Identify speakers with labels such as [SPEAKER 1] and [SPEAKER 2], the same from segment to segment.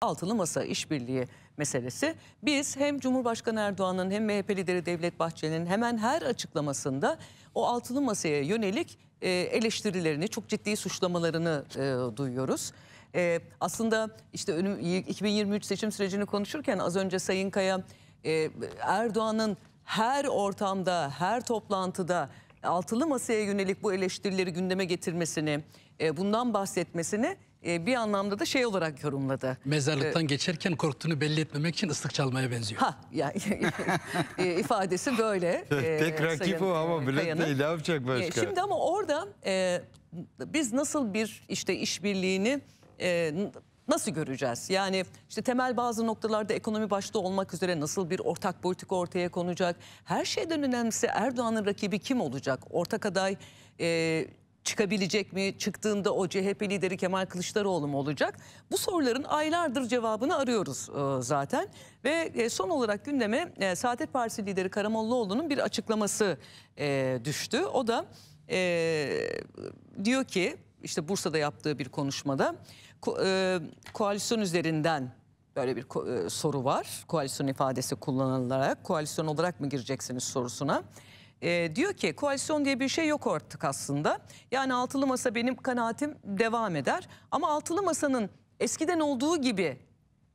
[SPEAKER 1] Altılı Masa işbirliği meselesi. Biz hem Cumhurbaşkanı Erdoğan'ın hem MHP lideri Devlet Bahçeli'nin hemen her açıklamasında o altılı masaya yönelik e, eleştirilerini, çok ciddi suçlamalarını e, duyuyoruz. E, aslında işte önüm, 2023 seçim sürecini konuşurken az önce Sayın Kaya e, Erdoğan'ın her ortamda, her toplantıda altılı masaya yönelik bu eleştirileri gündeme getirmesini, e, bundan bahsetmesini e, bir anlamda da şey olarak yorumladı.
[SPEAKER 2] Mezarlıktan ee, geçerken korktuğunu belli etmemek için ıslık çalmaya benziyor. Ha yani
[SPEAKER 1] e, ifadesi böyle. E, Tek rakip o ama bilet ne yapacak e, başka? E, şimdi ama orada e, biz nasıl bir işte işbirliğini e, nasıl göreceğiz? Yani işte temel bazı noktalarda ekonomi başta olmak üzere nasıl bir ortak politik ortaya konacak? Her şeyden önemlisi Erdoğan'ın rakibi kim olacak? Ortak aday e, çıkabilecek mi? Çıktığında o CHP lideri Kemal Kılıçdaroğlu mu olacak? Bu soruların aylardır cevabını arıyoruz e, zaten. Ve e, son olarak gündeme e, Saadet Partisi lideri Karamollaoğlu'nun bir açıklaması e, düştü. O da diyor ki işte Bursa'da yaptığı bir konuşmada koalisyon üzerinden böyle bir soru var. Koalisyon ifadesi kullanılarak koalisyon olarak mı gireceksiniz sorusuna e, diyor ki koalisyon diye bir şey yok artık aslında. Yani altılı masa benim kanaatim devam eder. Ama altılı masanın eskiden olduğu gibi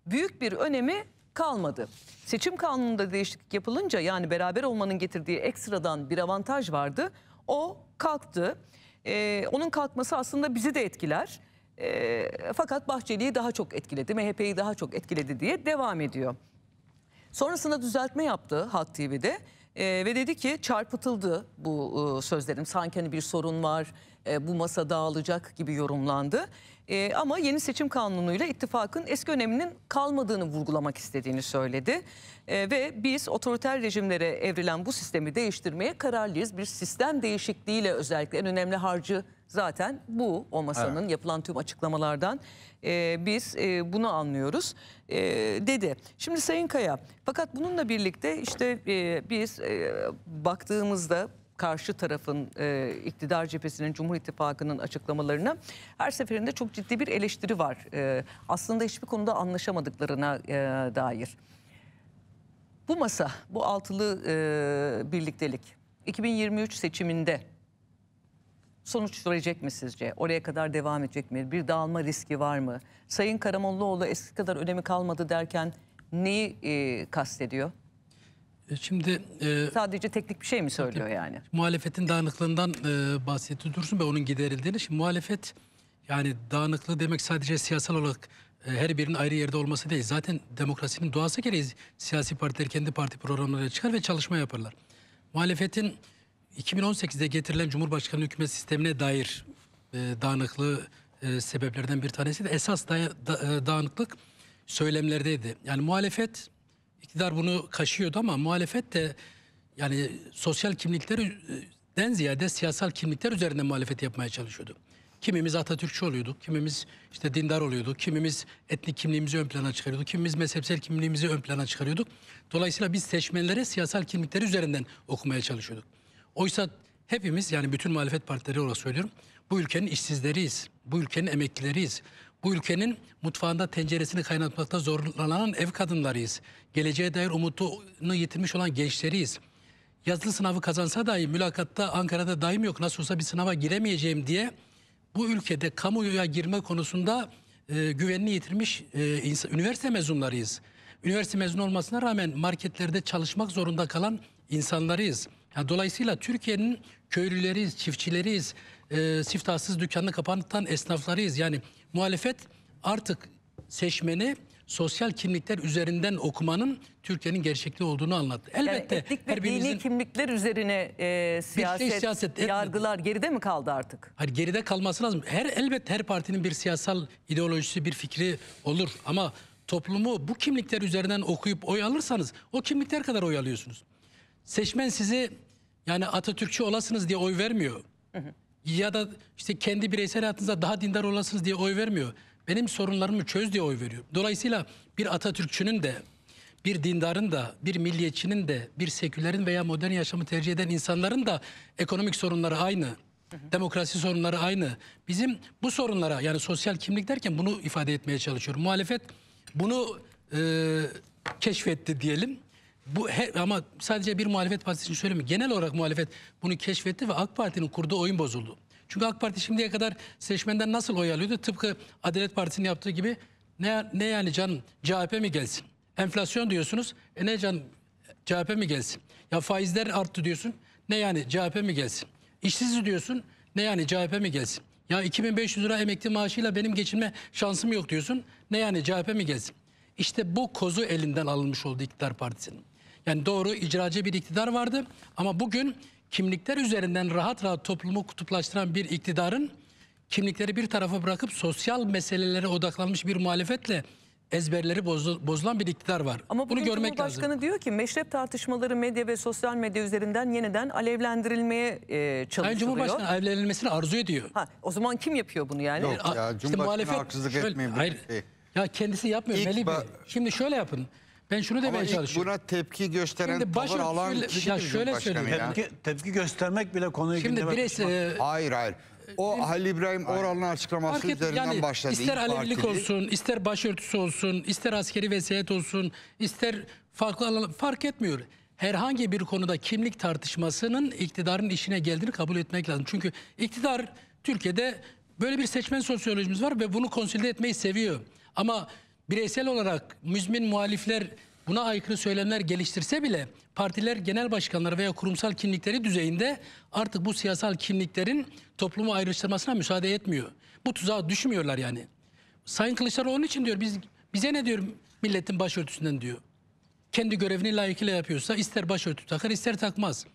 [SPEAKER 1] büyük bir önemi kalmadı. Seçim kanununda değişiklik yapılınca yani beraber olmanın getirdiği ekstradan bir avantaj vardı. O kalktı. Ee, onun kalkması aslında bizi de etkiler. Ee, fakat Bahçeli'yi daha çok etkiledi, MHP'yi daha çok etkiledi diye devam ediyor. Sonrasında düzeltme yaptı Halk TV'de. Ee, ve dedi ki çarpıtıldı bu ıı, sözlerim. Sanki hani bir sorun var, e, bu masa dağılacak gibi yorumlandı. E, ama yeni seçim kanunuyla ittifakın eski öneminin kalmadığını vurgulamak istediğini söyledi. E, ve biz otoriter rejimlere evrilen bu sistemi değiştirmeye kararlıyız. Bir sistem değişikliğiyle özellikle en önemli harcı zaten bu o masanın evet. yapılan tüm açıklamalardan biz bunu anlıyoruz dedi. Şimdi Sayın Kaya fakat bununla birlikte işte biz baktığımızda karşı tarafın e, iktidar cephesinin Cumhur İttifakı'nın açıklamalarını her seferinde çok ciddi bir eleştiri var. E, aslında hiçbir konuda anlaşamadıklarına e, dair. Bu masa, bu altılı e, birliktelik 2023 seçiminde sonuç verecek mi sizce? Oraya kadar devam edecek mi? Bir dağılma riski var mı? Sayın Karamollaoğlu eski kadar önemi kalmadı derken neyi e, kastediyor? E, şimdi e, sadece teknik bir şey mi söylüyor yani?
[SPEAKER 2] Muhalefetin dağınıklığından e, bahsetti Dursun Bey onun giderildiğini. Şimdi muhalefet yani dağınıklığı demek sadece siyasal olarak e, her birinin ayrı yerde olması değil. Zaten demokrasinin doğası gereği siyasi partiler kendi parti programlarına çıkar ve çalışma yaparlar. Muhalefetin 2018'de getirilen Cumhurbaşkanı hükümet sistemine dair e, dağınıklığı sebeplerden bir tanesi de esas da, dağınıklık söylemlerdeydi. Yani muhalefet İktidar bunu kaşıyordu ama muhalefet de yani sosyal kimliklerden ziyade siyasal kimlikler üzerinde muhalefet yapmaya çalışıyordu. Kimimiz Atatürkçü oluyorduk, kimimiz işte dindar oluyorduk, kimimiz etnik kimliğimizi ön plana çıkarıyorduk, kimimiz mezhepsel kimliğimizi ön plana çıkarıyorduk. Dolayısıyla biz seçmenlere siyasal kimlikleri üzerinden okumaya çalışıyorduk. Oysa hepimiz yani bütün muhalefet partileri olarak söylüyorum bu ülkenin işsizleriyiz, bu ülkenin emeklileriyiz, bu ülkenin mutfağında tenceresini kaynatmakta zorlanan ev kadınlarıyız. Geleceğe dair umutunu yitirmiş olan gençleriyiz. Yazılı sınavı kazansa dahi mülakatta Ankara'da daim yok. Nasıl olsa bir sınava giremeyeceğim diye bu ülkede kamuya girme konusunda e, güvenini yitirmiş e, insan, üniversite mezunlarıyız. Üniversite mezunu olmasına rağmen marketlerde çalışmak zorunda kalan insanlarıyız. Yani dolayısıyla Türkiye'nin köylüleriyiz, çiftçileriyiz, e, siftahsız dükkanını kapatan esnaflarıyız. Yani muhalefet artık seçmeni sosyal kimlikler üzerinden okumanın Türkiye'nin gerçekliği olduğunu anlattı. Elbette yani etnik ve dini
[SPEAKER 1] kimlikler üzerine e, şey siyaset, siyaset yargılar
[SPEAKER 2] etnik. geride mi kaldı artık? Hayır geride kalması lazım. Her elbette her partinin bir siyasal ideolojisi, bir fikri olur ama toplumu bu kimlikler üzerinden okuyup oy alırsanız o kimlikler kadar oy alıyorsunuz. Seçmen sizi yani Atatürkçü olasınız diye oy vermiyor. Hı hı ya da işte kendi bireysel hayatınızda daha dindar olasınız diye oy vermiyor. Benim sorunlarımı çöz diye oy veriyor. Dolayısıyla bir Atatürkçünün de bir dindarın da, bir milliyetçinin de, bir sekülerin veya modern yaşamı tercih eden insanların da ekonomik sorunları aynı. Demokrasi sorunları aynı. Bizim bu sorunlara yani sosyal kimlik derken bunu ifade etmeye çalışıyorum. Muhalefet bunu e, keşfetti diyelim. Bu her, ama sadece bir muhalefet partisi için söylemiyorum. Genel olarak muhalefet bunu keşfetti ve AK Parti'nin kurduğu oyun bozuldu. Çünkü AK Parti şimdiye kadar seçmenden nasıl oy alıyordu? Tıpkı Adalet Partisi'nin yaptığı gibi ne, ne yani canım CHP mi gelsin? Enflasyon diyorsunuz. E ne canım CHP mi gelsin? Ya faizler arttı diyorsun. Ne yani CHP mi gelsin? İşsiz diyorsun. Ne yani CHP mi gelsin? Ya 2500 lira emekli maaşıyla benim geçinme şansım yok diyorsun. Ne yani CHP mi gelsin? İşte bu kozu elinden alınmış oldu iktidar partisinin. Yani doğru icracı bir iktidar vardı ama bugün kimlikler üzerinden rahat rahat toplumu kutuplaştıran bir iktidarın kimlikleri bir tarafa bırakıp sosyal meselelere odaklanmış bir muhalefetle ezberleri bozulan bir iktidar var. Ama bunu görmek lazım.
[SPEAKER 1] lazım. diyor ki meşrep tartışmaları medya ve sosyal medya üzerinden yeniden alevlendirilmeye
[SPEAKER 2] e, çalışılıyor. Sayın Cumhurbaşkanı alevlenilmesini arzu ediyor. Ha, o zaman kim yapıyor bunu yani? Yok ya Cumhurbaşkanı işte muhalefet, haksızlık şöyle, etmeyin. Hayır, Ya kendisi yapmıyor İlk Melih Bey. Şimdi şöyle yapın. Ben şunu demeye Ama çalışıyorum. buna tepki gösteren Şimdi tavır alan şöyle- kişi ya şöyle söyleyeyim. ya. Tepki, tepki göstermek bile konuyu Şimdi gündeme e, Hayır hayır. O Halil İbrahim Oral'ın açıklaması fark et, üzerinden yani başladı. İster İYİ olsun, ister başörtüsü olsun, ister askeri vesayet olsun, ister farklı alan fark etmiyor. Herhangi bir konuda kimlik tartışmasının iktidarın işine geldiğini kabul etmek lazım. Çünkü iktidar Türkiye'de böyle bir seçmen sosyolojimiz var ve bunu konsolide etmeyi seviyor. Ama bireysel olarak müzmin muhalifler buna aykırı söylemler geliştirse bile partiler genel başkanları veya kurumsal kimlikleri düzeyinde artık bu siyasal kimliklerin toplumu ayrıştırmasına müsaade etmiyor. Bu tuzağa düşmüyorlar yani. Sayın Kılıçdaroğlu onun için diyor biz bize ne diyor milletin başörtüsünden diyor. Kendi görevini layıkıyla yapıyorsa ister başörtü takar ister takmaz.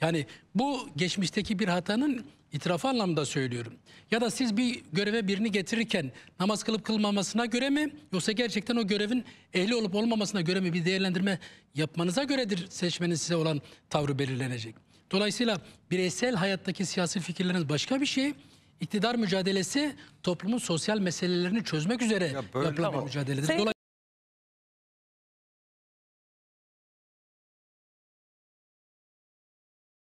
[SPEAKER 2] Yani bu geçmişteki bir hatanın İtiraf anlamda söylüyorum. Ya da siz bir göreve birini getirirken namaz kılıp kılmamasına göre mi yoksa gerçekten o görevin ehli olup olmamasına göre mi bir değerlendirme yapmanıza göredir seçmenin size olan tavrı belirlenecek. Dolayısıyla bireysel hayattaki siyasi fikirleriniz başka bir şey. İktidar mücadelesi toplumun sosyal meselelerini çözmek üzere ya yapılan bir mücadeledir. Dolayısıyla